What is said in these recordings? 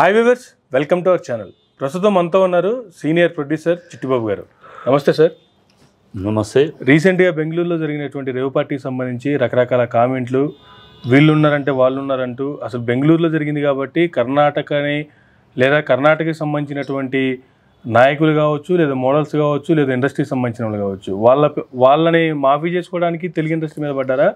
Hi viewers welcome to our channel ప్రస్తుతం మనతో ఉన్నారు సీనియర్ ప్రొడ్యూసర్ చిట్టిబాబు గారు నమస్తే సార్ నమస్తే రీసెంట్గా బెంగళూరులో జరిగినటువంటి రేవ్ పార్టీకి సంబంధించి రకరకాల కామెంట్లు వీళ్ళు ఉన్నారంటే వాళ్ళు ఉన్నారంటూ అసలు బెంగళూరులో జరిగింది కాబట్టి కర్ణాటకని లేదా కర్ణాటకకి సంబంధించినటువంటి నాయకులు కావచ్చు లేదా మోడల్స్ కావచ్చు లేదా ఇండస్ట్రీకి సంబంధించిన వాళ్ళు కావచ్చు వాళ్ళ వాళ్ళని మాఫీ చేసుకోవడానికి తెలుగు ఇండస్ట్రీ మీద పడ్డారా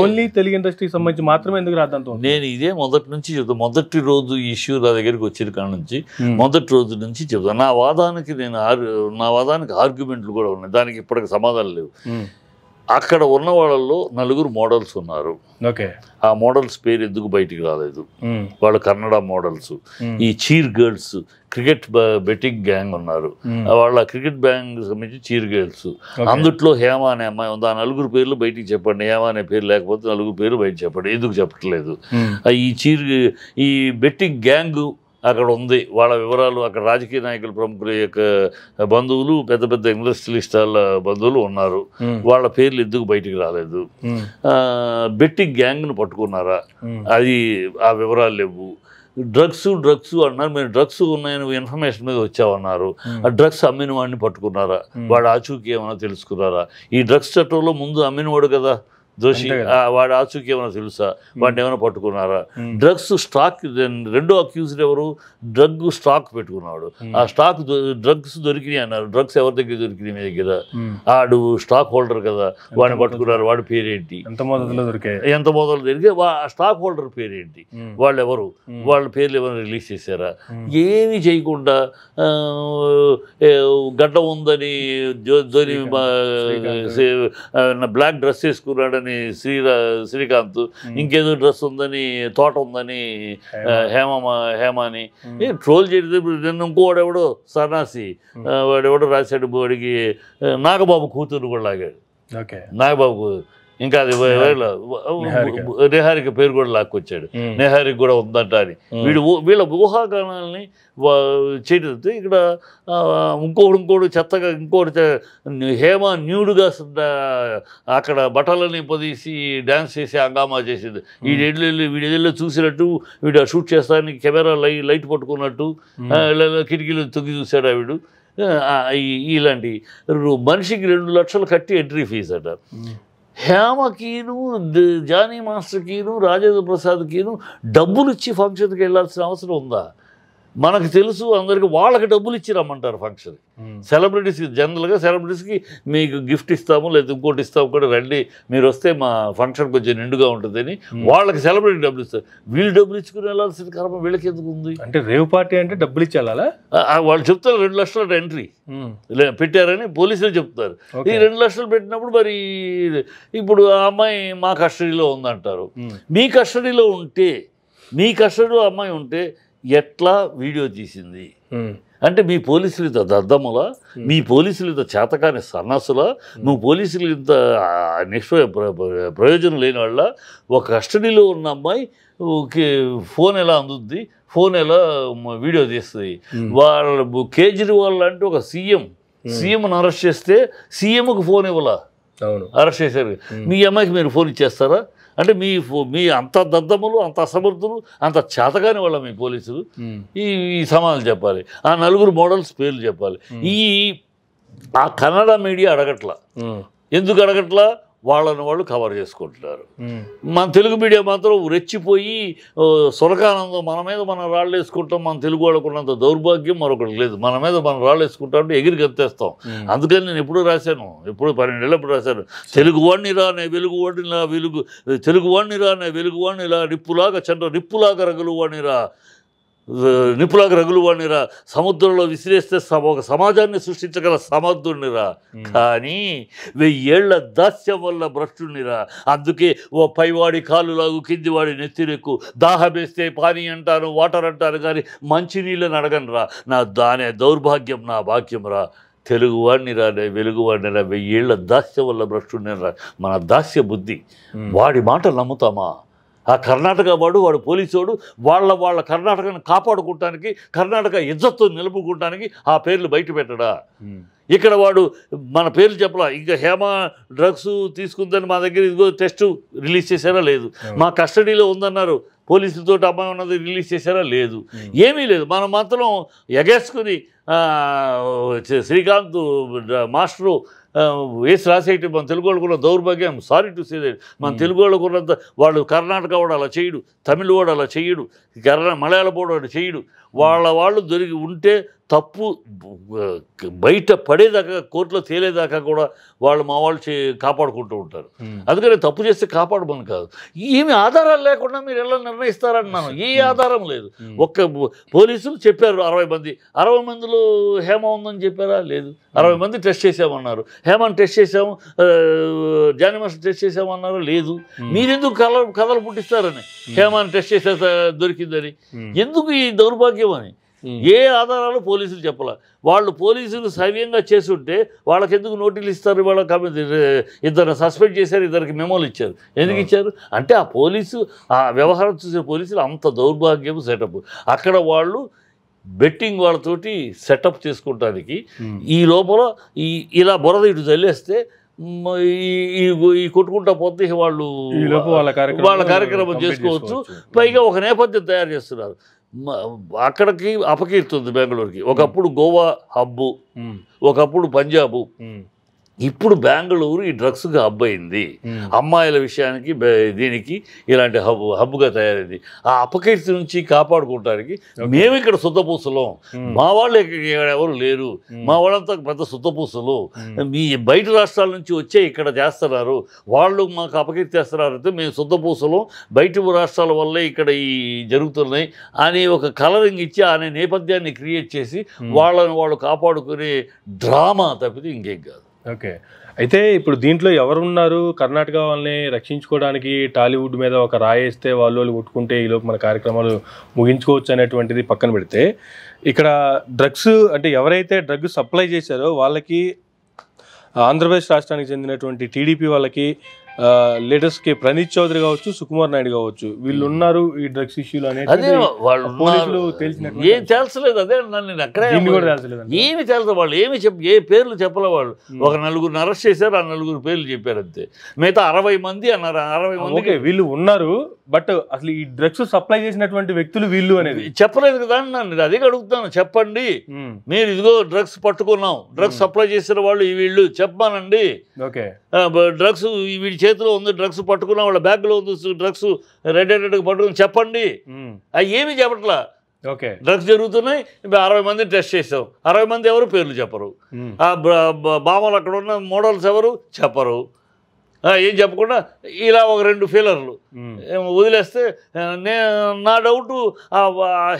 ఓన్లీ తెలుగు ఇండస్ట్రీకి సంబంధించి మాత్రమే ఎందుకు రాద్దాంతో నేను ఇదే మొదటి నుంచి చెబుతాను మొదటి రోజు ఇష్యూ నా దగ్గరికి వచ్చిన కాడ నుంచి hmm. మొదటి రోజు నుంచి చెబుతాను నా వాదానికి నేను నా వాదానికి ఆర్గ్యుమెంట్లు కూడా ఉన్నాయి దానికి ఇప్పటికి సమాధానం లేవు hmm. అక్కడ ఉన్న వాళ్ళల్లో నలుగురు మోడల్స్ ఉన్నారు ఓకే ఆ మోడల్స్ పేరు ఎందుకు బయటికి రాలేదు వాళ్ళు కన్నడ మోడల్స్ ఈ cheer girls cricket betting gang ఉన్నారు వాళ్ళ క్రికెట్ బ్యాంగ్ సంబంధించి చీర్ గర్ల్స్ అందుట్లో హేమ అనే అమ్మాయి ఉంది ఆ నలుగురు పేర్లు బయటికి చెప్పండి హేమ అనే పేరు లేకపోతే నలుగురు పేరు బయట చెప్పండి ఎందుకు చెప్పట్లేదు ఈ చీర్ ఈ బెట్టింగ్ గ్యాంగ్ అక్కడ ఉంది వాళ్ళ వివరాలు అక్కడ రాజకీయ నాయకులు ప్రముఖుల యొక్క బంధువులు పెద్ద పెద్ద ఇండస్ట్రియలిస్టాల బంధువులు ఉన్నారు వాళ్ళ పేర్లు ఎందుకు బయటికి రాలేదు బెట్టింగ్ గ్యాంగ్ను పట్టుకున్నారా అది ఆ వివరాలు లేవు డ్రగ్స్ డ్రగ్స్ అన్నారు మీరు డ్రగ్స్ ఉన్నాయని ఇన్ఫర్మేషన్ మీద వచ్చామన్నారు ఆ డ్రగ్స్ అమ్మిన వాడిని పట్టుకున్నారా వాడు ఆచూకీ ఏమైనా తెలుసుకున్నారా ఈ డ్రగ్స్ చట్టంలో ముందు అమ్మినవాడు కదా దోషి వాడు ఆచూకీ ఏమైనా తెలుసా వాడిని ఏమైనా పట్టుకున్నారా డ్రగ్స్ స్టాక్ రెండో అక్యూజ్డ్ ఎవరు డ్రగ్ స్టాక్ పెట్టుకున్నాడు ఆ స్టాక్ డ్రగ్స్ దొరికినాయి అన్నారు డ్రగ్స్ ఎవరి దగ్గర దొరికినాయి మీ దగ్గర ఆడు స్టాక్ హోల్డర్ కదా వాడిని పట్టుకున్నారు వాడి పేరేంటి ఎంత మోదలో దొరికాయి ఎంత మోదలో దొరికే స్టాక్ హోల్డర్ పేరేంటి వాళ్ళు ఎవరు వాళ్ళ పేర్లు ఏమైనా రిలీజ్ చేశారా ఏమి చేయకుండా గడ్డ ఉందని బ్లాక్ డ్రెస్ వేసుకున్నాడని ఉందని శ్రీరా శ్రీకాంత్ ఇంకేదో డ్రెస్ ఉందని తోట ఉందని హేమ అని ట్రోల్ చేస్తే నిన్న ఇంకోడెవడో సన్నాసి వాడెవడో రాశాడు వాడికి నాగబాబు కూతురు కూడా లాగాడు నాగబాబు కూతురు ఇంకా అది నెహారిక పేరు కూడా లాక్కొచ్చాడు నెహారిక కూడా ఉందంట అని వీడు వీళ్ళ ఊహాగానాలని చేయడంతో ఇక్కడ ఇంకోడు ఇంకోడు చెత్తగా ఇంకోటి హేమ న్యూడుగా అక్కడ బట్టలని పొదీసి డ్యాన్స్ చేసి హంగామా చేసేది వీడు ఎదుళ్ళు చూసినట్టు వీడు షూట్ చేస్తానికి కెమెరా లై లైట్ పట్టుకున్నట్టు కిటికీలు తొగి చూశాడు ఆవిడు ఇలాంటి మనిషికి రెండు లక్షలు కట్టి ఎంట్రీ ఫీజు అంటారు హేమకీను జానీ మాస్టర్కిను రాజేంద్ర ప్రసాద్కిను డబ్బులు ఇచ్చి ఫంక్షన్కి వెళ్ళాల్సిన అవసరం ఉందా మనకు తెలుసు అందరికీ వాళ్ళకి డబ్బులు ఇచ్చి రమ్మంటారు ఫంక్షన్ సెలబ్రిటీస్కి జనరల్గా సెలబ్రిటీస్కి మీకు గిఫ్ట్ ఇస్తాము లేదా ఇంకోటి ఇస్తాము కూడా రండి మీరు వస్తే మా ఫంక్షన్ కొంచెం నిండుగా ఉంటుందని వాళ్ళకి సెలబ్రిటీ డబ్బులు ఇస్తారు వీళ్ళు డబ్బులు ఇచ్చుకుని వెళ్ళాల్సిన కర్మ వీళ్ళకి ఎందుకు ఉంది అంటే రేవు పార్టీ అంటే డబ్బులు ఇచ్చేలా వాళ్ళు చెప్తారు రెండు లక్షల ఎంట్రీ పెట్టారని పోలీసులు చెప్తారు ఈ రెండు లక్షలు పెట్టినప్పుడు మరి ఇప్పుడు ఆ అమ్మాయి మా కస్టడీలో ఉందంటారు మీ కస్టడీలో ఉంటే మీ కస్టడీలో అమ్మాయి ఉంటే ఎట్లా వీడియో తీసింది అంటే మీ పోలీసులు ఇంత దద్దములా మీ పోలీసులు ఇంత చేతకాని సన్నాసులా నువ్వు పోలీసులు ఇంత నిష్ ప్రయోజనం లేని వాళ్ళ ఒక కస్టడీలో ఉన్న అమ్మాయి ఫోన్ ఎలా అందుద్ది ఫోన్ ఎలా వీడియో తీస్తుంది వాళ్ళ కేజ్రీవాల్ లాంటి ఒక సీఎం సీఎంను అరెస్ట్ చేస్తే సీఎంకు ఫోన్ ఇవ్వాల అవును అరెస్ట్ చేశారు మీ అమ్మాయికి మీరు ఫోన్ ఇచ్చేస్తారా అంటే మీ మీ అంత దద్దములు అంత అసమర్థులు అంత చేతగాని వాళ్ళ మీ పోలీసులు ఈ ఈ సమాధానం చెప్పాలి ఆ నలుగురు మోడల్స్ పేర్లు చెప్పాలి ఈ ఆ కన్నడ మీడియా అడగట్లా ఎందుకు అడగట్లా వాళ్ళని వాళ్ళు కవర్ చేసుకుంటున్నారు మన తెలుగు మీడియా మాత్రం రెచ్చిపోయి సురకానందం మన మీద మనం రాళ్ళు వేసుకుంటాం మన తెలుగు వాళ్ళకున్నంత దౌర్భాగ్యం మరొకటి లేదు మన మీద మనం రాళ్ళు వేసుకుంటాం అంటే ఎగిరి గంతేస్తాం అందుకని నేను ఎప్పుడు రాశాను ఎప్పుడు ఎప్పుడు రాశాను తెలుగు వాడిని రా నే వెలుగు వాడిని రా వెలుగు తెలుగు వాడిని రా నే వెలుగు వాడిని రా నిప్పులాగా చంద్ర నిప్పులాగా రగలు వాడిని రా నిపులాగ రగులువాణిరా సముద్రంలో విసిరేస్తే ఒక సమాజాన్ని సృష్టించగల సమర్థుణ్ణిరా కానీ వెయ్యేళ్ల దాస్యం వల్ల భ్రష్టుణ్ణిరా అందుకే ఓ పైవాడి కాలు లాగు కింది వాడి నెత్తిరెక్కు దాహమేస్తే పానీ అంటాను వాటర్ అంటాను కానీ మంచినీళ్ళని అడగనురా నా దానే దౌర్భాగ్యం నా భాగ్యం రా తెలుగువాడిని రాలే వెలుగువాడిని రా వెయ్యేళ్ల దాస్యం వల్ల భ్రష్టుణ్ణి రా మన దాస్య బుద్ధి వాడి మాటలు నమ్ముతామా ఆ కర్ణాటక వాడు వాడు వాడు వాళ్ళ వాళ్ళ కర్ణాటకను కాపాడుకోవటానికి కర్ణాటక ఇజ్జత్తు నిలుపుకోవటానికి ఆ పేర్లు బయట పెట్టడా ఇక్కడ వాడు మన పేర్లు చెప్పలా ఇంకా హేమ డ్రగ్స్ తీసుకుందని మా దగ్గర ఇదిగో టెస్ట్ రిలీజ్ చేశారా లేదు మా కస్టడీలో ఉందన్నారు పోలీసులతో అమ్మాయి ఉన్నది రిలీజ్ చేశారా లేదు ఏమీ లేదు మనం మాత్రం ఎగేసుకుని శ్రీకాంత్ మాస్టరు వేసి రాసేటి మన తెలుగు వాళ్ళకున్న దౌర్భాగ్యం సారీ టు సీ దేట్ మన తెలుగు వాళ్ళకున్నంత వాళ్ళు కర్ణాటక వాడు అలా చేయడు తమిళ వాడు అలా చేయడు కర్ణ మలయాళ వాడు చేయడు వాళ్ళ వాళ్ళు దొరికి ఉంటే తప్పు బయట పడేదాకా కోర్టులో తేలేదాకా కూడా వాళ్ళు మా వాళ్ళు కాపాడుకుంటూ ఉంటారు అందుకని తప్పు చేస్తే కాపాడమని కాదు ఏమి ఆధారాలు లేకుండా మీరు ఎలా నిర్ణయిస్తారన్నాను ఏ ఆధారం లేదు ఒక్క పోలీసులు చెప్పారు అరవై మంది అరవై మందిలో హేమ ఉందని చెప్పారా లేదు అరవై మంది టెస్ట్ చేసామన్నారు హేమను టెస్ట్ చేసాము జానిమస్ టెస్ట్ చేసామన్నారు లేదు మీరెందుకు కల కథలు పుట్టిస్తారని హేమను టెస్ట్ చేసే దొరికిందని ఎందుకు ఈ దౌర్భాగ్యం ఇవ్వని ఏ ఆధారాలు పోలీసులు చెప్పాల వాళ్ళు పోలీసులు సవ్యంగా ఉంటే వాళ్ళకి ఎందుకు నోటీసులు ఇస్తారు వాళ్ళ ఇద్దరు సస్పెండ్ చేశారు ఇద్దరికి మెమోలు ఇచ్చారు ఎందుకు ఇచ్చారు అంటే ఆ పోలీసు ఆ వ్యవహారం చూసే పోలీసులు అంత దౌర్భాగ్యం సెటప్ అక్కడ వాళ్ళు బెట్టింగ్ వాళ్ళతోటి సెటప్ చేసుకోవడానికి ఈ లోపల ఈ ఇలా బురద ఇటు చల్లేస్తే ఈ కొట్టుకుంటా పోతే వాళ్ళు వాళ్ళ కార్యక్రమం చేసుకోవచ్చు పైగా ఒక నేపథ్యం తయారు చేస్తున్నారు అక్కడికి అపకీర్తి ఉంది బెంగళూరుకి ఒకప్పుడు గోవా హబ్బు ఒకప్పుడు పంజాబు ఇప్పుడు బెంగళూరు ఈ డ్రగ్స్కి హబ్ అయింది అమ్మాయిల విషయానికి దీనికి ఇలాంటి హబ్ హబ్గా తయారైంది ఆ అపకీర్తి నుంచి కాపాడుకోవటానికి మేము ఇక్కడ సుద్దపూసలం మా వాళ్ళు ఎవరు లేరు మా వాళ్ళంతా పెద్ద సుద్దపూసలు మీ బయట రాష్ట్రాల నుంచి వచ్చే ఇక్కడ చేస్తున్నారు వాళ్ళు మాకు అపకీర్తి చేస్తున్నారు అయితే మేము సుద్దపూసలం బయట రాష్ట్రాల వల్లే ఇక్కడ ఈ జరుగుతున్నాయి అని ఒక కలరింగ్ ఇచ్చి అనే నేపథ్యాన్ని క్రియేట్ చేసి వాళ్ళని వాళ్ళు కాపాడుకునే డ్రామా తప్పితే ఇంకేం కాదు ఓకే అయితే ఇప్పుడు దీంట్లో ఎవరున్నారు కర్ణాటక వాళ్ళని రక్షించుకోవడానికి టాలీవుడ్ మీద ఒక రాయేస్తే వాళ్ళు వాళ్ళు కొట్టుకుంటే ఈలోపు మన కార్యక్రమాలు ముగించుకోవచ్చు అనేటువంటిది పక్కన పెడితే ఇక్కడ డ్రగ్స్ అంటే ఎవరైతే డ్రగ్ సప్లై చేశారో వాళ్ళకి ఆంధ్రప్రదేశ్ రాష్ట్రానికి చెందినటువంటి టీడీపీ వాళ్ళకి కి ప్రణీత్ చౌదరి కావచ్చు సుకుమార్ నాయుడు కావచ్చు వీళ్ళు hmm. ఉన్నారు ఈ డ్రగ్స్ ఇష్యూలు అనేది వాళ్ళు ఏం తెలుసలేదు అదే నన్ను అక్కడే ఏమి తెలుసు వాళ్ళు ఏమి చెప్ ఏ పేర్లు చెప్పలే వాళ్ళు hmm. ఒక నలుగురు అరెస్ట్ చేశారు ఆ నలుగురు పేర్లు చెప్పారు అంతే మిగతా అరవై మంది అన్నారు అరవై మంది ఓకే వీళ్ళు ఉన్నారు బట్ అసలు ఈ డ్రగ్స్ సప్లై చేసినటువంటి వ్యక్తులు వీళ్ళు అనేది చెప్పలేదు కదా నన్ను అదే అడుగుతాను చెప్పండి hmm. మీరు ఇదిగో డ్రగ్స్ పట్టుకున్నాం డ్రగ్స్ సప్లై చేసిన వాళ్ళు ఈ వీళ్ళు చెప్పానండి ఓకే డ్రగ్స్ వీళ్ళు చేతిలో ఉంది డ్రగ్స్ పట్టుకున్నా వాళ్ళ బ్యాగ్లో ఉంది డ్రగ్స్ రెడ్ పట్టుకుని చెప్పండి అవి ఏమీ చెప్పట్లా ఓకే డ్రగ్స్ జరుగుతున్నాయి అరవై మందిని టెస్ట్ చేసాం అరవై మంది ఎవరు పేర్లు చెప్పరు ఆ బామలు అక్కడ ఉన్న మోడల్స్ ఎవరు చెప్పరు ఏం చెప్పకుండా ఇలా ఒక రెండు ఫీలర్లు వదిలేస్తే నే నా డౌటు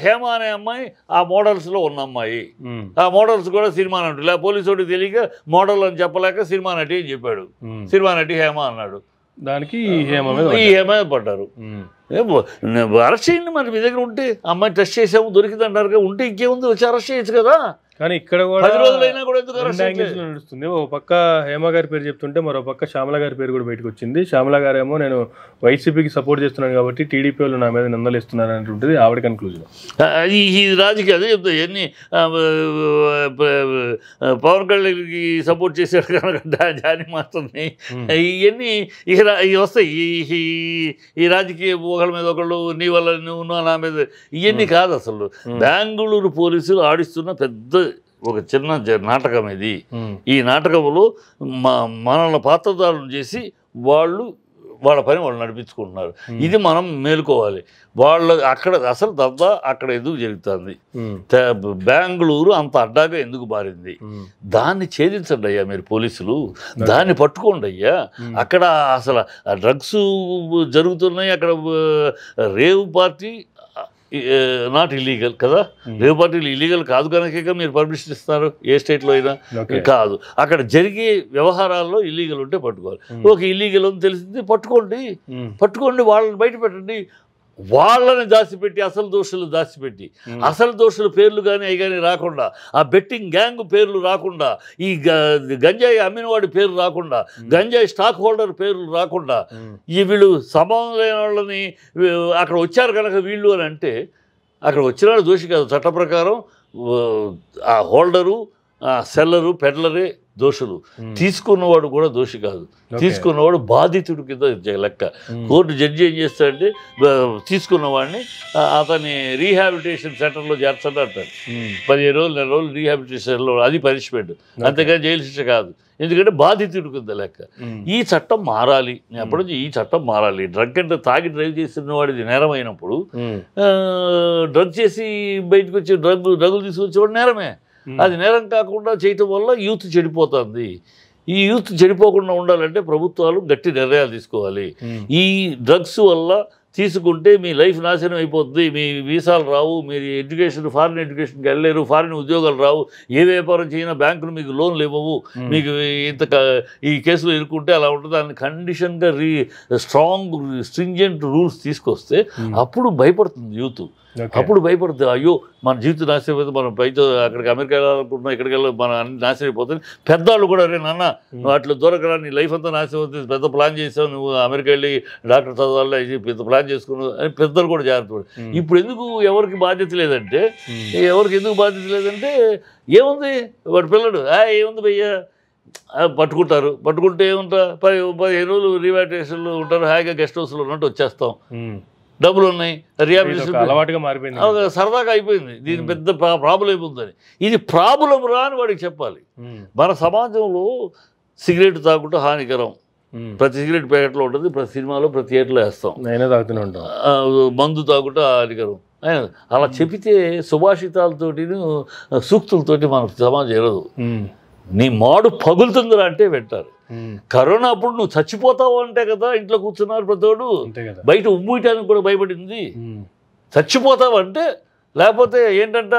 హేమ అనే అమ్మాయి ఆ మోడల్స్లో ఉన్న అమ్మాయి ఆ మోడల్స్ కూడా సినిమా నటు ఇలా పోలీసు తెలియక మోడల్ అని చెప్పలేక సినిమా నటి అని చెప్పాడు సినిమా నటి హేమ అన్నాడు దానికి ఈ ఈ హేమ పడ్డారు అరెస్ట్ చేయండి మరి మీ దగ్గర ఉంటే అమ్మాయి టెస్ట్ చేసాము దొరికిందంటారు ఉంటే ఇంకేముంది వచ్చి అరెస్ట్ చేయొచ్చు కదా కానీ ఇక్కడ కూడా కూడా నడుస్తుంది ఓ పక్క హేమ గారి పేరు చెప్తుంటే మరో పక్క శ్యామల గారి పేరు కూడా బయటకు వచ్చింది శ్యామల గారు ఏమో నేను వైసీపీకి సపోర్ట్ చేస్తున్నాను కాబట్టి టీడీపీ వాళ్ళు నా మీద నిందలు ఇస్తున్నారు ఆవిడ కన్క్లూజన్ అది ఈ రాజుకి అదే చెప్తాయి ఎన్ని పవన్ కళ్యాణ్కి సపోర్ట్ చేశాడు కనుక జాని మాత్రమే ఇవన్నీ ఇక ఇవి వస్తాయి ఈ ఈ రాజకీయ ఒకళ్ళ మీద ఒకళ్ళు నీ వల్ల నువ్వు నా మీద ఇవన్నీ కాదు అసలు బెంగళూరు పోలీసులు ఆడిస్తున్న పెద్ద ఒక చిన్న నాటకం ఇది ఈ నాటకంలో మా మనల్ని పాత్రదారులను చేసి వాళ్ళు వాళ్ళ పని వాళ్ళు నడిపించుకుంటున్నారు ఇది మనం మేలుకోవాలి వాళ్ళ అక్కడ అసలు తప్ప అక్కడ ఎందుకు జరుగుతుంది బెంగళూరు అంత అడ్డాగా ఎందుకు మారింది దాన్ని ఛేదించండి అయ్యా మీరు పోలీసులు దాన్ని పట్టుకోండి అయ్యా అక్కడ అసలు డ్రగ్స్ జరుగుతున్నాయి అక్కడ రేవ్ పార్టీ నాట్ ఇల్లీగల్ కదా లేబర్ hmm. పార్టీలు ఇల్లీగల్ కాదు కనుక మీరు పర్మిషన్ ఇస్తారు ఏ స్టేట్లో అయినా కాదు అక్కడ జరిగే వ్యవహారాల్లో ఇల్లీగల్ ఉంటే పట్టుకోవాలి ఒక hmm. ఇల్లీగల్ అని తెలిసింది పట్టుకోండి hmm. పట్టుకోండి వాళ్ళని బయట పెట్టండి వాళ్ళని దాచిపెట్టి అసలు దోషులు దాచిపెట్టి అసలు దోషులు పేర్లు కానీ అవి కానీ రాకుండా ఆ బెట్టింగ్ గ్యాంగ్ పేర్లు రాకుండా ఈ గంజాయి అమ్మినవాడి పేరు రాకుండా గంజాయి స్టాక్ హోల్డర్ పేర్లు రాకుండా ఈ వీళ్ళు సంబంధం లేని వాళ్ళని అక్కడ వచ్చారు కనుక వీళ్ళు అని అంటే అక్కడ వచ్చిన దోషి కాదు చట్ట ప్రకారం ఆ హోల్డరు సెల్లరు పెడ్లరే దోషులు తీసుకున్నవాడు కూడా దోషి కాదు తీసుకున్నవాడు బాధితుడు కింద లెక్క కోర్టు జడ్జి ఏం చేస్తాడంటే తీసుకున్నవాడిని అతని రీహాబిలిటేషన్ సెంటర్లో చేర్చండి అంటాడు పదిహేను రోజులు నెల రోజులు రీహాబిలిటేషన్లో అది పనిష్మెంట్ అంతేగాని జైలు శిక్ష కాదు ఎందుకంటే బాధితుడు కింద లెక్క ఈ చట్టం మారాలి నుంచి ఈ చట్టం మారాలి డ్రగ్ అంటే తాగి డ్రైవ్ చేసిన వాడిది నేరమైనప్పుడు డ్రగ్ చేసి బయటకు వచ్చి డ్రగ్ డ్రగ్లు తీసుకొచ్చేవాడు నేరమే అది నేరం కాకుండా చేయటం వల్ల యూత్ చెడిపోతుంది ఈ యూత్ చెడిపోకుండా ఉండాలంటే ప్రభుత్వాలు గట్టి నిర్ణయాలు తీసుకోవాలి ఈ డ్రగ్స్ వల్ల తీసుకుంటే మీ లైఫ్ నాశనం అయిపోతుంది మీ వీసాలు రావు మీరు ఎడ్యుకేషన్ ఫారిన్ ఎడ్యుకేషన్కి వెళ్ళలేరు ఫారిన్ ఉద్యోగాలు రావు ఏ వ్యాపారం చేయినా బ్యాంకులు మీకు లోన్లు ఇవ్వవు మీకు ఇంత ఈ కేసులో ఇరుక్కుంటే అలా ఉంటుంది దాన్ని కండిషన్గా రీ స్ట్రాంగ్ స్ట్రింజెంట్ రూల్స్ తీసుకొస్తే అప్పుడు భయపడుతుంది యూత్ అప్పుడు భయపడుతుంది అయ్యో మన జీవితం నాశనం అయిపోతుంది మనం బయట అక్కడికి అమెరికా వెళ్ళాలనుకుంటున్నాం ఇక్కడికి వెళ్ళాలి మన అన్ని నాశనం అయిపోతుంది పెద్దవాళ్ళు కూడా అరే నాన్న hmm. నువ్వు అట్లా దొరకరా నీ లైఫ్ అంతా నాశనం అవుతుంది పెద్ద ప్లాన్ చేసావు నువ్వు అమెరికా వెళ్ళి డాక్టర్ చదవాలి పెద్ద ప్లాన్ చేసుకున్నావు అని పెద్దలు కూడా జాగ్రత్త hmm. ఇప్పుడు ఎందుకు ఎవరికి బాధ్యత లేదంటే hmm. ఎవరికి ఎందుకు బాధ్యత లేదంటే ఏముంది వాడు పిల్లడు ఏముంది భయ్యా పట్టుకుంటారు పట్టుకుంటే ఏముంటా పది పదిహేను రోజులు రివాటేషన్లు ఉంటారు హాయిగా గెస్ట్ హౌస్లో ఉన్నట్టు వచ్చేస్తాం డబ్బులు ఉన్నాయి రియాబిలిటీ అలవాటుగా మారిపోయింది సరదాగా అయిపోయింది దీని పెద్ద ప్రాబ్లం అయిపోతుంది ఇది ప్రాబ్లం రా అని వాడికి చెప్పాలి మన సమాజంలో సిగరెట్ తాగుంటే హానికరం ప్రతి సిగరెట్ ప్యాకెట్లో ఉంటుంది ప్రతి సినిమాలో ప్రతి ఏట్లో వేస్తాం నేనే తాగుతూనే ఉంటాం మందు తాగుంటే హానికరం అలా చెబితే సుభాషితాలతోటి సూక్తులతోటి మన సమాజం ఎరదు నీ మాడు పగులుతుందిరా అంటే వింటారు కరోనా అప్పుడు నువ్వు చచ్చిపోతావు అంటే కదా ఇంట్లో కూర్చున్నారు ప్రతోడు బయట ఉమ్మూయటానికి కూడా భయపడింది చచ్చిపోతావు అంటే లేకపోతే ఏంటంట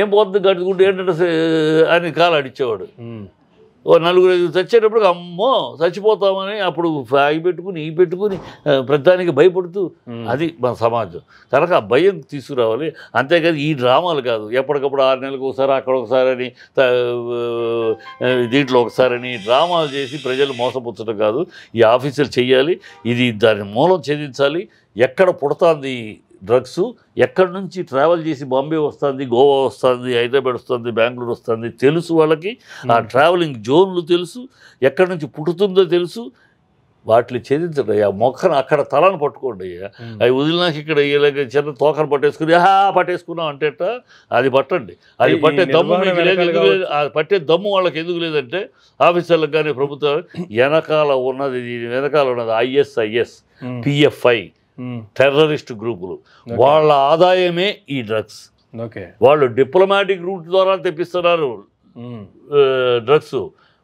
ఏం పోతుంది గడుచుకుంటే ఏంటంటే అని అడిచేవాడు ఓ నలుగురు ఐదు చచ్చేటప్పుడు అమ్మో చచ్చిపోతామని అప్పుడు ఫ్యాగ్ పెట్టుకుని ఈ పెట్టుకుని ప్రతిదానికి భయపడుతూ అది మన సమాజం కనుక ఆ భయం తీసుకురావాలి అంతేకాదు ఈ డ్రామాలు కాదు ఎప్పటికప్పుడు ఆరు నెలలకు ఒకసారి అక్కడ ఒకసారని దీంట్లో ఒకసారని డ్రామాలు చేసి ప్రజలు మోసపుచ్చడం కాదు ఈ ఆఫీసులు చేయాలి ఇది దాని మూలం ఛేదించాలి ఎక్కడ పుడతాంది డ్రగ్స్ ఎక్కడి నుంచి ట్రావెల్ చేసి బాంబే వస్తుంది గోవా వస్తుంది హైదరాబాద్ వస్తుంది బెంగళూరు వస్తుంది తెలుసు వాళ్ళకి ఆ ట్రావెలింగ్ జోన్లు తెలుసు ఎక్కడి నుంచి పుట్టుతుందో తెలుసు వాటిని ఛేదించండి అయ్యా మొక్కను అక్కడ తలను పట్టుకోండి అయ్యా అవి వదిలినాక ఇక్కడ చిన్న తోకను పట్టేసుకుని ఆహా పట్టేసుకున్నాం అంటేట అది పట్టండి అది పట్టే దమ్ము అది పట్టే దమ్ము వాళ్ళకి ఎందుకు లేదంటే ఆఫీసర్లకు కానీ ప్రభుత్వం వెనకాల ఉన్నది వెనకాల ఉన్నది ఐఎస్ఐఎస్ పిఎఫ్ఐ Hmm. టెర్రరిస్ట్ గ్రూపులు వాళ్ళ ఆదాయమే ఈ డ్రగ్స్ వాళ్ళు డిప్లొమాటిక్ రూట్ ద్వారా తెప్పిస్తున్నారు hmm. డ్రగ్స్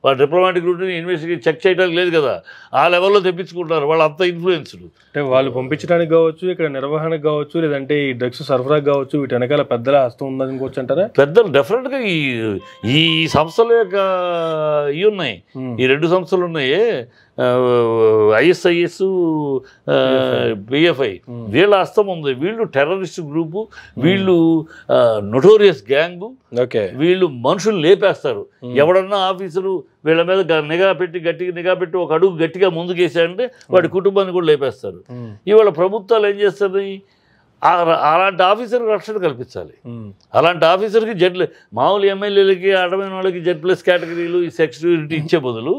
వాళ్ళ డిప్లొమాటిక్ రూట్ని ఇన్వెస్టిగేట్ చెక్ చేయడానికి లేదు కదా ఆ లెవెల్లో తెప్పించుకుంటున్నారు వాళ్ళు అంత ఇన్ఫ్లుయెన్స్డ్ అంటే వాళ్ళు పంపించడానికి కావచ్చు ఇక్కడ నిర్వహణకు కావచ్చు లేదంటే ఈ డ్రగ్స్ సరఫరా కావచ్చు వీటి వెనకాల పెద్దల హస్తం ఉందని అనుకోవచ్చు అంటారా పెద్దలు డెఫినెట్గా ఈ ఈ సంస్థల యొక్క ఇవి ఉన్నాయి hmm. ఈ రెండు సంస్థలు ఉన్నాయి ఐఎస్ఐఎస్ బిఎఫ్ఐ వీళ్ళ అస్తం ఉంది వీళ్ళు టెర్రరిస్ట్ గ్రూపు వీళ్ళు నొటోరియస్ గ్యాంగు వీళ్ళు మనుషులు లేపేస్తారు ఎవడన్నా ఆఫీసులు వీళ్ళ మీద నిఘా పెట్టి గట్టిగా నిఘా పెట్టి ఒక అడుగు గట్టిగా ముందుకేసాడంటే వాడి కుటుంబాన్ని కూడా లేపేస్తారు ఇవాళ ప్రభుత్వాలు ఏం చేస్తున్నాయి అలాంటి ఆఫీసర్కి రక్షణ కల్పించాలి అలాంటి ఆఫీసర్కి జెడ్ మామూలు ఎమ్మెల్యేలకి అడమైన వాళ్ళకి జెడ్ ప్లస్ కేటగిరీలు ఈ సెక్యూరిటీ ఇచ్చే బదులు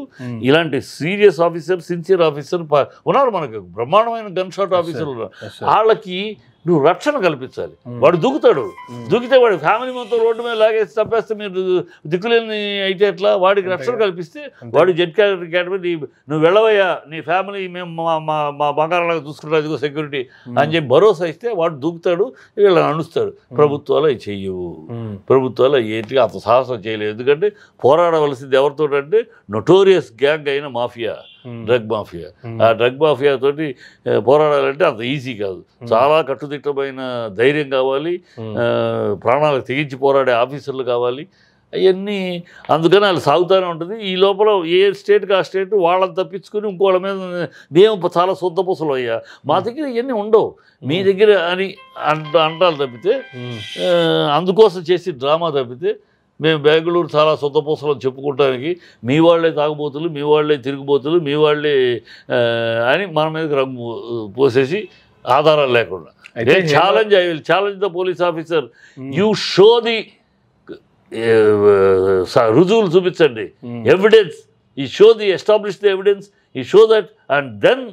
ఇలాంటి సీరియస్ ఆఫీసర్ సిన్సియర్ ఆఫీసర్ ఉన్నారు మనకు బ్రహ్మాండమైన గన్ షాట్ ఆఫీసర్లు వాళ్ళకి నువ్వు రక్షణ కల్పించాలి వాడు దూకుతాడు దూకితే వాడు ఫ్యామిలీ మొత్తం రోడ్డు మీద లాగేసి చంపేస్తే మీరు దిక్కులేని అయితే ఎట్లా వాడికి రక్షణ కల్పిస్తే వాడు జెడ్ కేటగిరీ నీ నువ్వు వెళ్ళవయ్యా నీ ఫ్యామిలీ మేము మా మా మా బంగారాలకు చూసుకుంటారు అదిగో సెక్యూరిటీ అని చెప్పి భరోసా ఇస్తే వాడు దూకుతాడు వీళ్ళని అనుస్తాడు ప్రభుత్వాలు అవి చెయ్యవు ప్రభుత్వాలు ఏంటిగా అంత సాహసం చేయలేదు ఎందుకంటే పోరాడవలసింది ఎవరితో అంటే నొటోరియస్ గ్యాంగ్ అయిన mafia Hmm. Drug mafia hmm. ఆ డ్రగ్ మాఫియా తోటి పోరాడాలంటే అంత ఈజీ కాదు hmm. చాలా కట్టుదిట్టమైన ధైర్యం కావాలి ప్రాణాలకు తెగించి పోరాడే ఆఫీసర్లు కావాలి అవన్నీ అందుకని వాళ్ళు సాగుతూనే ఉంటుంది ఈ లోపల ఏ స్టేట్కి ఆ స్టేట్ వాళ్ళని తప్పించుకుని ఇంకోళ్ళ మీద మేము చాలా సొంత పూసలు అయ్యా మా దగ్గర ఇవన్నీ ఉండవు మీ దగ్గర అని అంట అంటాలు తప్పితే అందుకోసం చేసి డ్రామా తప్పితే మేము బెంగళూరు చాలా సొంతపూసలు చెప్పుకోవడానికి మీ వాళ్ళే తాగబోతులు మీ వాళ్ళే తిరిగిపోతులు మీ వాళ్ళే అని మన మీదకి రంగు పోసేసి ఆధారాలు లేకుండా ఛాలెంజ్ అయ్యి challenge the police officer you show the రుజువులు చూపించండి evidence you show the establish the evidence you show that and then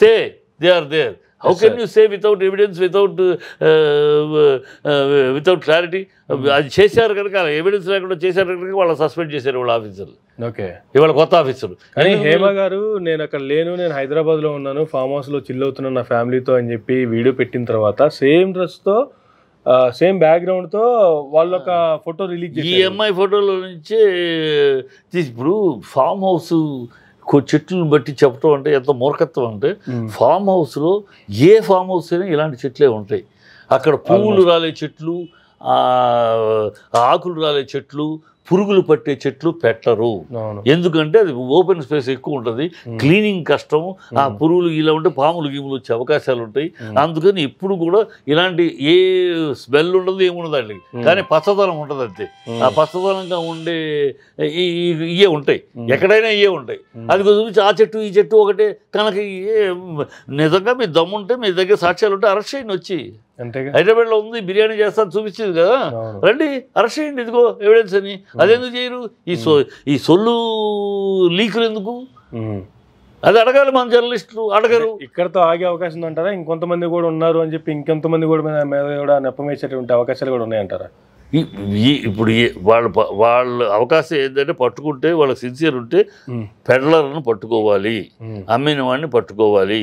say they are there how can you say without evidence without without clarity అది చేశారు కనుక evidence లేకుండా చేశారు కనుక వాళ్ళు suspend చేశారు వాళ్ళ ఆఫీసర్లు ఓకే ఇవాళ కొత్త ఆఫీసర్లు కానీ హేమ గారు నేను అక్కడ లేను నేను హైదరాబాద్లో ఉన్నాను ఫామ్ హౌస్లో చిల్ అవుతున్నాను నా ఫ్యామిలీతో అని చెప్పి వీడియో పెట్టిన తర్వాత సేమ్ డ్రెస్తో సేమ్ బ్యాక్గ్రౌండ్తో వాళ్ళ ఒక ఫోటో రిలీజ్ ఈ అమ్మాయి ఫోటోలో నుంచి ఇప్పుడు ఫామ్ హౌస్ చెట్లను బట్టి చెప్పడం అంటే ఎంత మూర్ఖత్వం అంటే ఫామ్ హౌస్లో ఏ ఫామ్ హౌస్ అయినా ఇలాంటి చెట్లే ఉంటాయి అక్కడ పువ్వులు రాలే చెట్లు ఆకులు రాలే చెట్లు పురుగులు పట్టే చెట్లు పెట్టరు ఎందుకంటే అది ఓపెన్ స్పేస్ ఎక్కువ ఉంటుంది క్లీనింగ్ కష్టం ఆ పురుగులు ఇలా ఉంటే పాములు గీములు వచ్చే అవకాశాలు ఉంటాయి అందుకని ఎప్పుడు కూడా ఇలాంటి ఏ స్మెల్ ఉండదు ఏముండదు అండి కానీ పచ్చదనం ఉంటుంది అంతే ఆ పచ్చదనంగా ఉండే ఇవే ఉంటాయి ఎక్కడైనా ఇవే ఉంటాయి అది గురించి ఆ చెట్టు ఈ చెట్టు ఒకటే కనుక నిజంగా మీ దమ్ముంటే మీ దగ్గర సాక్ష్యాలు ఉంటే అరెస్ట్ చేయండి వచ్చి హైదరాబాద్లో ఉంది బిర్యానీ చేస్తా చూపించింది కదా రండి అరెస్ట్ చేయండి ఇదిగో ఎవిడెన్స్ అని అదెందుకు చేయరు ఈ సో ఈ సొల్లు లీకులు ఎందుకు అది అడగాలి మన జర్నలిస్టులు అడగరు ఇక్కడతో ఆగే అవకాశం ఉంటారా ఇంకొంతమంది కూడా ఉన్నారు అని చెప్పి ఇంకొంతమంది కూడా మీద కూడా నెప్పమేసేటువంటి అవకాశాలు కూడా ఉన్నాయంటారా ఇప్పుడు వాళ్ళ వాళ్ళ అవకాశం ఏంటంటే పట్టుకుంటే వాళ్ళకి సిన్సియర్ ఉంటే పెడలర్ను పట్టుకోవాలి అమ్మిన వాడిని పట్టుకోవాలి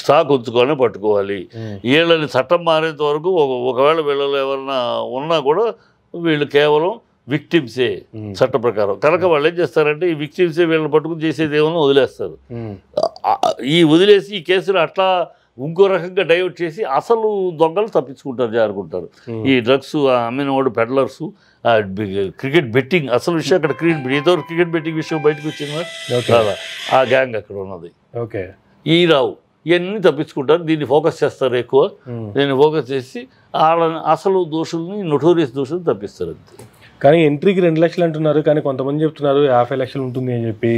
స్టాక్ ఉంచుకొని పట్టుకోవాలి వీళ్ళని చట్టం మారేంత వరకు ఒకవేళ వీళ్ళలో ఎవరన్నా ఉన్నా కూడా వీళ్ళు కేవలం విక్టిమ్సే చట్ట ప్రకారం కనుక వాళ్ళు ఏం చేస్తారంటే ఈ విక్టిమ్సే వీళ్ళని పట్టుకుని చేసేది ఏమన్నా వదిలేస్తారు ఈ వదిలేసి ఈ కేసులు అట్లా ఇంకో రకంగా డైవర్ట్ చేసి అసలు దొంగలు తప్పించుకుంటారు జారుకుంటారు hmm. ఈ డ్రగ్స్ అమ్మినవాడు పెడలర్స్ క్రికెట్ బెట్టింగ్ అసలు విషయం అక్కడ క్రికెట్ ఏదో క్రికెట్ బెట్టింగ్ విషయం బయటకు వచ్చింది ఆ గ్యాంగ్ అక్కడ ఉన్నది ఓకే ఈ రావు ఇవన్నీ తప్పించుకుంటారు దీన్ని ఫోకస్ చేస్తారు ఎక్కువ hmm. దీన్ని ఫోకస్ చేసి వాళ్ళని అసలు దోషుల్ని నొటోరియస్ దోషులు తప్పిస్తారు అంతే కానీ ఎంట్రీకి రెండు లక్షలు అంటున్నారు కానీ కొంతమంది చెప్తున్నారు యాభై లక్షలు ఉంటుంది అని చెప్పి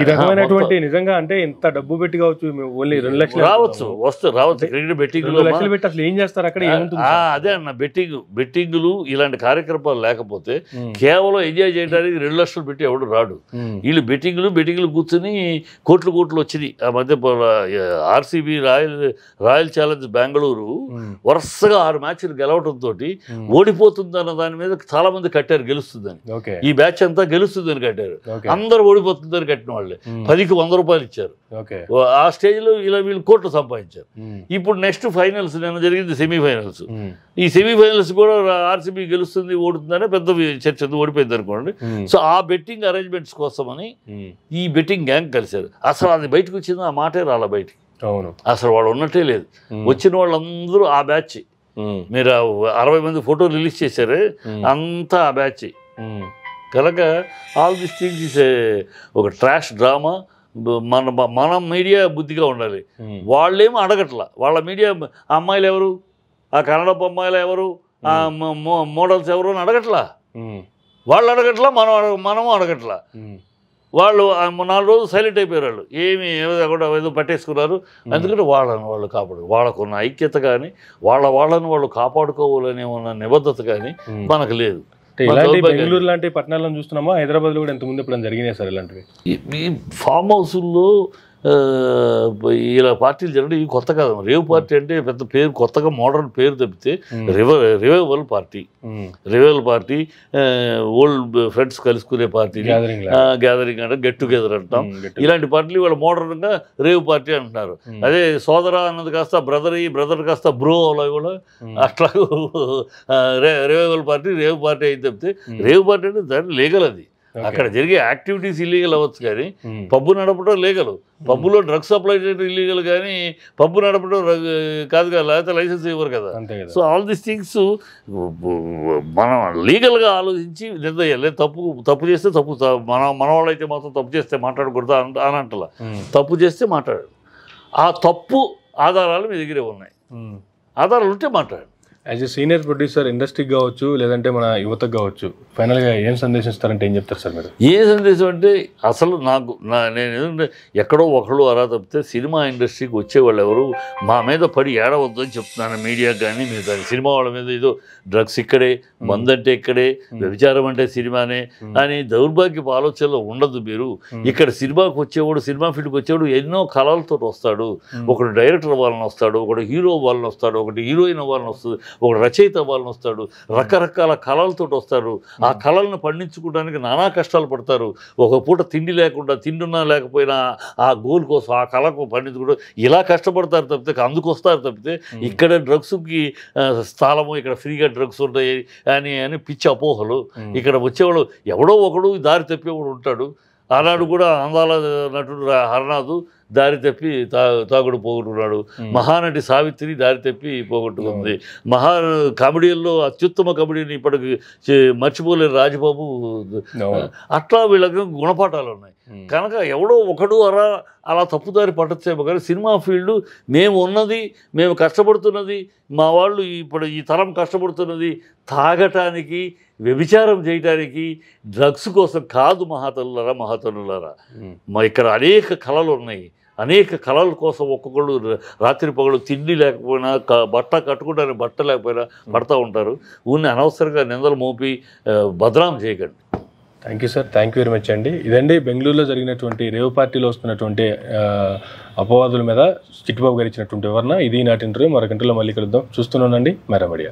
ఈ రకమైనటువంటి నిజంగా అంటే ఇంత డబ్బు పెట్టి కావచ్చు మేము ఓన్లీ రెండు లక్షలు రావచ్చు వస్తూ రావచ్చు క్రికెట్ బెట్టింగ్ లక్షలు పెట్టి అసలు ఏం చేస్తారు అక్కడ అదే అన్న బెట్టింగ్ బెట్టింగ్లు ఇలాంటి కార్యక్రమాలు లేకపోతే కేవలం ఎంజాయ్ చేయడానికి రెండు లక్షలు పెట్టి ఎవడు రాడు వీళ్ళు బెట్టింగ్లు బెట్టింగ్లు కూర్చుని కోట్లు కోట్లు వచ్చినాయి ఆ మధ్య RCB royal royal challenge Bengaluru వరుసగా ఆరు మ్యాచ్లు గెలవడంతో అన్న దాని మీద మంది కట్టి కట్టారు గెలుస్తుందని ఈ బ్యాచ్ అంతా గెలుస్తుందని కట్టారు అందరు ఓడిపోతుందని కట్టిన వాళ్ళే పదికి వంద రూపాయలు ఇచ్చారు ఆ స్టేజ్ లో ఇలా వీళ్ళు కోట్లు సంపాదించారు ఇప్పుడు నెక్స్ట్ ఫైనల్స్ నిన్న జరిగింది సెమీఫైనల్స్ ఈ సెమీఫైనల్స్ కూడా ఆర్సీబీ గెలుస్తుంది ఓడుతుందనే పెద్ద చర్చ ఓడిపోయింది అనుకోండి సో ఆ బెట్టింగ్ అరేంజ్మెంట్స్ కోసమని ఈ బెట్టింగ్ గ్యాంగ్ కలిశారు అసలు అది బయటకు వచ్చింది ఆ మాటే రాలా బయటికి అవును అసలు వాళ్ళు ఉన్నట్టే లేదు వచ్చిన వాళ్ళందరూ ఆ బ్యాచ్ మీరు అరవై మంది ఫోటో రిలీజ్ చేశారు అంతా ఆ బ్యాచ్ కనుక ఆల్ దిస్ థింగ్స్ ఇస్ ఒక ట్రాష్ డ్రామా మన మన మీడియా బుద్ధిగా ఉండాలి వాళ్ళేమో అడగట్లా వాళ్ళ మీడియా అమ్మాయిలు ఎవరు ఆ కన్నడ అమ్మాయిలు ఎవరు ఆ మోడల్స్ ఎవరు అని అడగట్లా వాళ్ళు అడగట్లా మనం మనము అడగట్లా వాళ్ళు నాలుగు రోజులు సైలెంట్ అయిపోయారు ఏమి కూడా ఏదో పట్టేసుకున్నారు అందుకని వాళ్ళని వాళ్ళు కాపాడు వాళ్ళకున్న ఐక్యత కానీ వాళ్ళ వాళ్ళని వాళ్ళు కాపాడుకోవాలనే ఉన్న నిబద్ధత కానీ మనకు లేదు బెంగళూరు లాంటి పట్టణాలను చూస్తున్నామో హైదరాబాద్లో కూడా ఎంతమంది ఇప్పుడు జరిగినాయి సార్ ఇలాంటివి ఈ ఫామ్ హౌసుల్లో ఇలా పార్టీలు జరగడం ఇవి కొత్త కాదు రేవ్ పార్టీ అంటే పెద్ద పేరు కొత్తగా మోడర్న్ పేరు తప్పితే రివ revival party revival party old friends కలుసుకునే పార్టీ గ్యాదరింగ్ అంటే గెట్ టుగెదర్ అంటాం ఇలాంటి పార్టీలు వాళ్ళు మోడర్న్గా రేవ్ పార్టీ అంటున్నారు అదే సోదర అన్నది కాస్త బ్రదర్ ఈ బ్రదర్ కాస్త బ్రో అలా కూడా రే రివైవల్ పార్టీ రేవ్ పార్టీ అయింది తప్పితే రేవ్ పార్టీ అంటే దాని లీగల్ అది అక్కడ జరిగే యాక్టివిటీస్ ఇల్లీగల్ అవ్వచ్చు కానీ పబ్బు నడపడం లేగలు పబ్బులో డ్రగ్స్ సప్లై చేయడం ఇల్లీగల్ కానీ పబ్బు నడపడం కాదు కదా లేకపోతే లైసెన్స్ ఇవ్వరు కదా సో ఆల్ దీస్ థింగ్స్ మనం లీగల్గా ఆలోచించి నిర్ణయాలి తప్పు తప్పు చేస్తే తప్పు మన మన వాళ్ళైతే మాత్రం తప్పు చేస్తే మాట్లాడకూడదు అని అంటలా తప్పు చేస్తే మాట్లాడు ఆ తప్పు ఆధారాలు మీ దగ్గరే ఉన్నాయి ఆధారాలు ఉంటే మాట్లాడు యాజ్ ఎ సీనియర్ ప్రొడ్యూసర్ ఇండస్ట్రీకి కావచ్చు లేదంటే మన యువతకు కావచ్చు ఫైనల్గా ఏం సందేశం ఇస్తారంటే ఏం చెప్తారు సార్ మీరు ఏ సందేశం అంటే అసలు నాకు నా నేను ఎందుకంటే ఎక్కడో ఒకళ్ళు అలా తప్పితే సినిమా ఇండస్ట్రీకి వచ్చేవాళ్ళు ఎవరు మా మీద పడి ఏడవద్దు అని చెప్తున్నాను మీడియా కానీ మీరు దాని సినిమా వాళ్ళ మీద ఏదో డ్రగ్స్ ఇక్కడే hmm. మందంటే ఇక్కడే hmm. వ్యభిచారం అంటే సినిమానే hmm. అని దౌర్భాగ్యపు ఆలోచనలో ఉండదు మీరు ఇక్కడ సినిమాకి వచ్చేవాడు సినిమా ఫీల్డ్కి వచ్చేవాడు ఎన్నో కళలతో వస్తాడు ఒకడు డైరెక్టర్ వాళ్ళని వస్తాడు ఒకడు హీరో వాళ్ళని వస్తాడు ఒకటి హీరోయిన్ వాళ్ళని వస్తుంది ఒక రచయిత అవ్వాలని వస్తాడు రకరకాల కళలతో వస్తారు ఆ కళలను పండించుకోవడానికి నానా కష్టాలు పడతారు ఒక పూట తిండి లేకుండా తిండిన్నా లేకపోయినా ఆ గోల్ కోసం ఆ కళకు పండించుకోవడం ఇలా కష్టపడతారు తప్పితే అందుకొస్తారు తప్పితే ఇక్కడ డ్రగ్స్కి స్థలము ఇక్కడ ఫ్రీగా డ్రగ్స్ ఉంటాయి అని అని పిచ్చి అపోహలు ఇక్కడ వచ్చేవాడు ఎవడో ఒకడు దారి తప్పేవాడు ఉంటాడు ఆనాడు కూడా అందాల నటుడు హరనాథు దారి తప్పి తా తాగుడు పోగొట్టుకున్నాడు మహానటి సావిత్రి దారి తప్పి పోగొట్టుకుంది మహా కామెడీల్లో అత్యుత్తమ కామెడీని ఇప్పటికి మర్చిపోలేని రాజబాబు అట్లా వీళ్ళకి గుణపాఠాలు ఉన్నాయి కనుక ఎవడో ఒకడు అలా అలా తప్పుదారి పట్టచ్చేమో కానీ సినిమా ఫీల్డ్ మేము ఉన్నది మేము కష్టపడుతున్నది మా వాళ్ళు ఇప్పుడు ఈ తరం కష్టపడుతున్నది తాగటానికి వ్యభిచారం చేయడానికి డ్రగ్స్ కోసం కాదు మహాతనులరా మహాతనులరా మా ఇక్కడ అనేక కళలు ఉన్నాయి అనేక కళల కోసం ఒక్కొక్కళ్ళు రాత్రి పగలు తిండి లేకపోయినా బట్ట కట్టుకుంటారు బట్ట లేకపోయినా పడతా ఉంటారు ఊరిని అనవసరంగా నిందలు మోపి బదనాం చేయకండి thank you sir thank you very much అండి ఇదండి బెంగళూరులో జరిగినటువంటి రేవ్ పార్టీలో వస్తున్నటువంటి అపవాదుల మీద చిట్టిబాబు గారు ఇచ్చినటువంటి వివరణ ఇది నాటి ఇంటర్వ్యూ మరో ఇంటర్వ్యూలో మళ్ళీ కలుద్దాం చూస్తున్నానండి ఉండండి